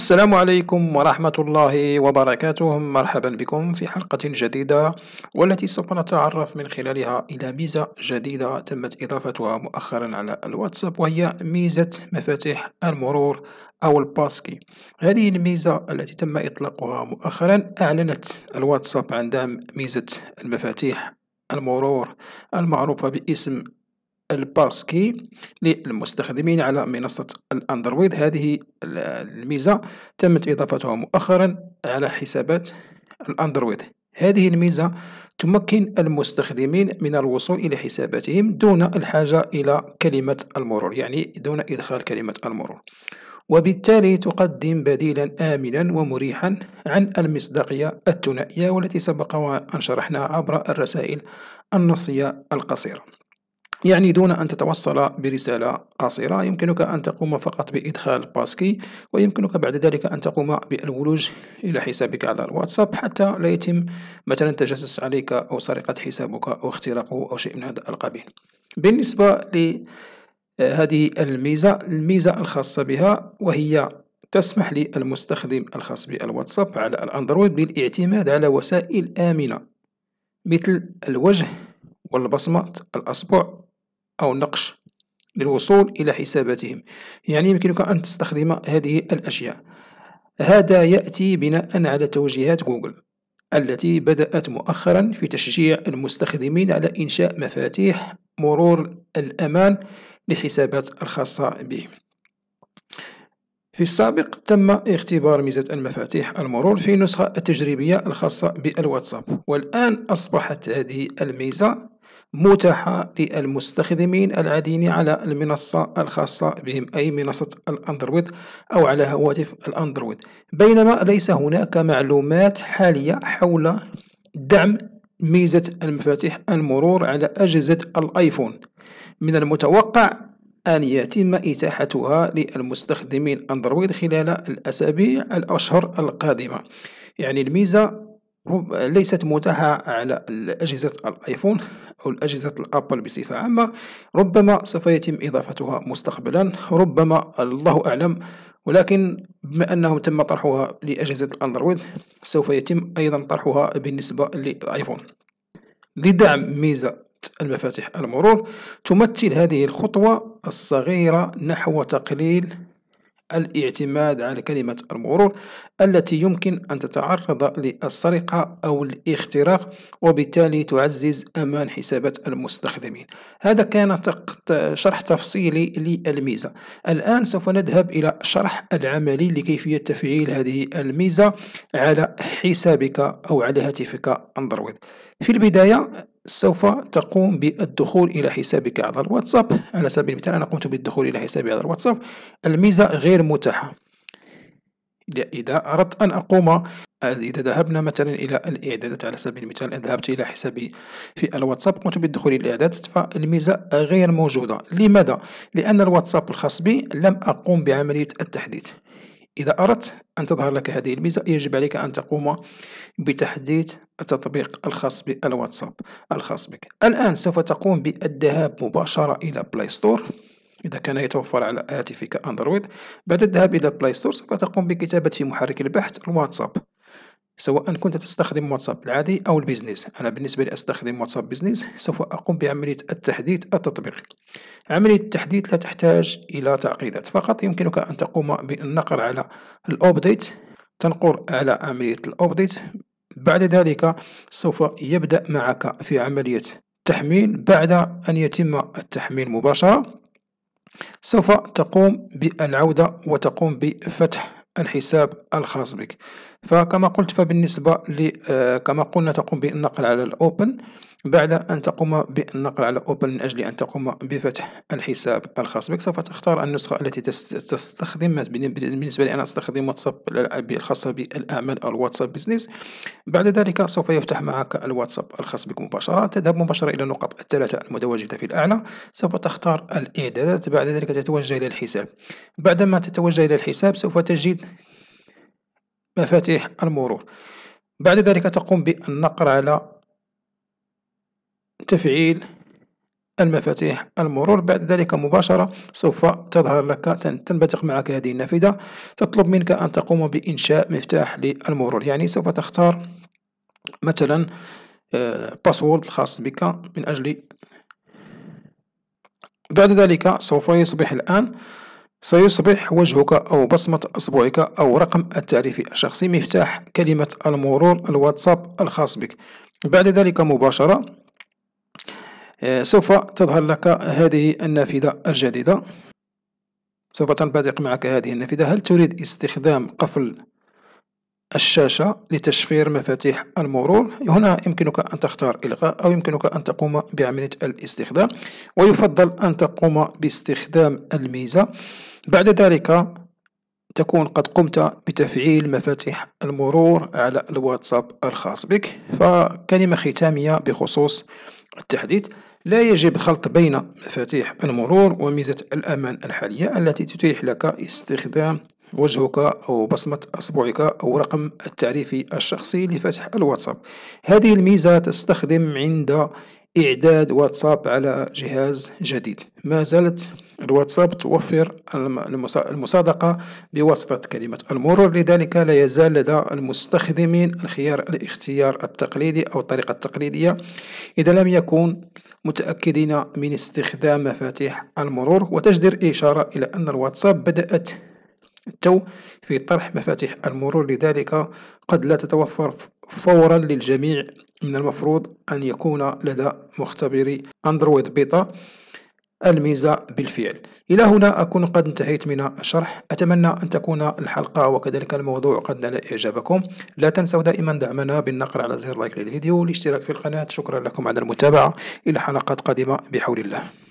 السلام عليكم ورحمة الله وبركاته مرحبا بكم في حلقة جديدة والتي سوف نتعرف من خلالها إلى ميزة جديدة تمت إضافتها مؤخرا على الواتساب وهي ميزة مفاتيح المرور أو الباسكي هذه الميزة التي تم إطلاقها مؤخرا أعلنت الواتساب عن دعم ميزة المفاتيح المرور المعروفة باسم الباسكي للمستخدمين على منصة الأندرويد هذه الميزة تمت إضافتها مؤخرا على حسابات الأندرويد هذه الميزة تمكن المستخدمين من الوصول إلى حساباتهم دون الحاجة إلى كلمة المرور يعني دون إدخال كلمة المرور وبالتالي تقدم بديلا آمنا ومريحا عن المصداقية الثنائية والتي سبق وأن شرحناها عبر الرسائل النصية القصيرة يعني دون أن تتوصل برسالة قصيرة يمكنك أن تقوم فقط بإدخال باسكي ويمكنك بعد ذلك أن تقوم بالولوج إلى حسابك على الواتساب حتى لا يتم مثلا تجسس عليك أو سرقة حسابك أو اختراقه أو شيء من هذا القبيل بالنسبة لهذه الميزة الميزة الخاصة بها وهي تسمح للمستخدم الخاص بالواتساب على الأندرويد بالاعتماد على وسائل آمنة مثل الوجه والبصمة الأصبع أو نقش للوصول إلى حساباتهم يعني يمكنك أن تستخدم هذه الأشياء هذا يأتي بناء على توجيهات جوجل التي بدأت مؤخرا في تشجيع المستخدمين على إنشاء مفاتيح مرور الأمان لحسابات الخاصة بهم في السابق تم اختبار ميزة المفاتيح المرور في النسخة التجريبية الخاصة بالواتساب والآن أصبحت هذه الميزة متاحة للمستخدمين العاديين على المنصة الخاصة بهم أي منصة الأندرويد أو على هواتف الأندرويد بينما ليس هناك معلومات حالية حول دعم ميزة المفاتيح المرور على أجهزة الآيفون من المتوقع أن يتم إتاحتها للمستخدمين أندرويد خلال الأسابيع الأشهر القادمة يعني الميزة ليست متاحة على أجهزة الآيفون أو أجهزة الأبل بصفة عامة ربما سوف يتم إضافتها مستقبلا ربما الله أعلم ولكن بما أنه تم طرحها لأجهزة الأندرويد سوف يتم أيضا طرحها بالنسبة للآيفون لدعم ميزة المفاتيح المرور تمثل هذه الخطوة الصغيرة نحو تقليل الاعتماد على كلمة المرور التي يمكن أن تتعرض للسرقة أو الاختراق وبالتالي تعزز أمان حسابات المستخدمين هذا كان شرح تفصيلي للميزة الآن سوف نذهب إلى شرح العملي لكيفية تفعيل هذه الميزة على حسابك أو على هاتفك أندرويد في البداية سوف تقوم بالدخول إلى حسابك عبر الواتساب على سبيل المثال أنا قمت بالدخول إلى حسابي عبر الواتساب الميزة غير متاحة إذا أردت أن أقوم إذا ذهبنا مثلا إلى الإعدادات على سبيل المثال ذهبت إلى حسابي في الواتساب قمت بالدخول إلى الإعدادات فالميزة غير موجودة لماذا؟ لأن الواتساب الخاص بي لم أقوم بعملية التحديث إذا أردت أن تظهر لك هذه الميزة يجب عليك أن تقوم بتحديث التطبيق الخاص بالواتساب الخاص بك الآن سوف تقوم بالذهاب مباشرة إلى بلاي ستور إذا كان يتوفر على هاتفك أندرويد بعد الذهاب إلى بلاي ستور سوف تقوم بكتابة في محرك البحث الواتساب سواء كنت تستخدم واتساب العادي أو البيزنس أنا بالنسبة لي أستخدم واتساب بيزنس سوف أقوم بعملية التحديث التطبيقي عملية التحديث لا تحتاج إلى تعقيدات فقط يمكنك أن تقوم بالنقر على الأوبديت تنقر على عملية الأوبديت بعد ذلك سوف يبدأ معك في عملية تحميل بعد أن يتم التحميل مباشرة سوف تقوم بالعودة وتقوم بفتح الحساب الخاص بك فكما قلت فبالنسبة آه، كما قلنا تقوم بالنقل على الأوبن بعد أن تقوم بالنقر على أوبن من أجل أن تقوم بفتح الحساب الخاص بك سوف تختار النسخة التي تستخدم بالنسبة لي أنا أستخدم واتساب الخاصة بالأعمال أو الواتساب بزنس بعد ذلك سوف يفتح معك الواتساب الخاص بك مباشرة تذهب مباشرة إلى النقط الثلاثة المتواجدة في الأعلى سوف تختار الإعدادات بعد ذلك تتوجه إلى الحساب بعدما تتوجه إلى الحساب سوف تجد مفاتيح المرور بعد ذلك تقوم بالنقر على تفعيل المفاتيح المرور بعد ذلك مباشرة سوف تظهر لك تنبثق معك هذه النافذة تطلب منك أن تقوم بإنشاء مفتاح للمرور يعني سوف تختار مثلا باسورد آه، الخاص بك من أجل بعد ذلك سوف يصبح الآن سيصبح وجهك أو بصمة أصبعك أو رقم التعريف الشخصي مفتاح كلمة المرور الواتساب الخاص بك بعد ذلك مباشرة آه، سوف تظهر لك هذه النافذة الجديدة سوف تنبثق معك هذه النافذة هل تريد استخدام قفل الشاشة لتشفير مفاتيح المرور هنا يمكنك أن تختار إلغاء أو يمكنك أن تقوم بعملية الاستخدام ويفضل أن تقوم باستخدام الميزة بعد ذلك تكون قد قمت بتفعيل مفاتيح المرور على الواتساب الخاص بك فكلمة ختامية بخصوص التحديث لا يجب خلط بين مفاتيح المرور وميزة الأمان الحالية التي تتيح لك استخدام وجهك أو بصمة أصبعك أو رقم التعريفي الشخصي لفتح الواتساب هذه الميزة تستخدم عند إعداد واتساب على جهاز جديد ما زالت الواتساب توفر المصادقة بواسطة كلمة المرور لذلك لا يزال لدى المستخدمين الخيار الاختيار التقليدي أو الطريقة التقليدية إذا لم يكون متأكدين من استخدام مفاتيح المرور وتجدر إشارة إلى أن الواتساب بدأت تو في طرح مفاتيح المرور لذلك قد لا تتوفر فورا للجميع من المفروض أن يكون لدى مختبري أندرويد بيتا الميزة بالفعل إلى هنا أكون قد انتهيت من الشرح أتمنى أن تكون الحلقة وكذلك الموضوع قد نال إعجابكم لا تنسوا دائما دعمنا بالنقر على زر لايك للفيديو والاشتراك في القناة شكرا لكم على المتابعة إلى حلقات قادمة بحول الله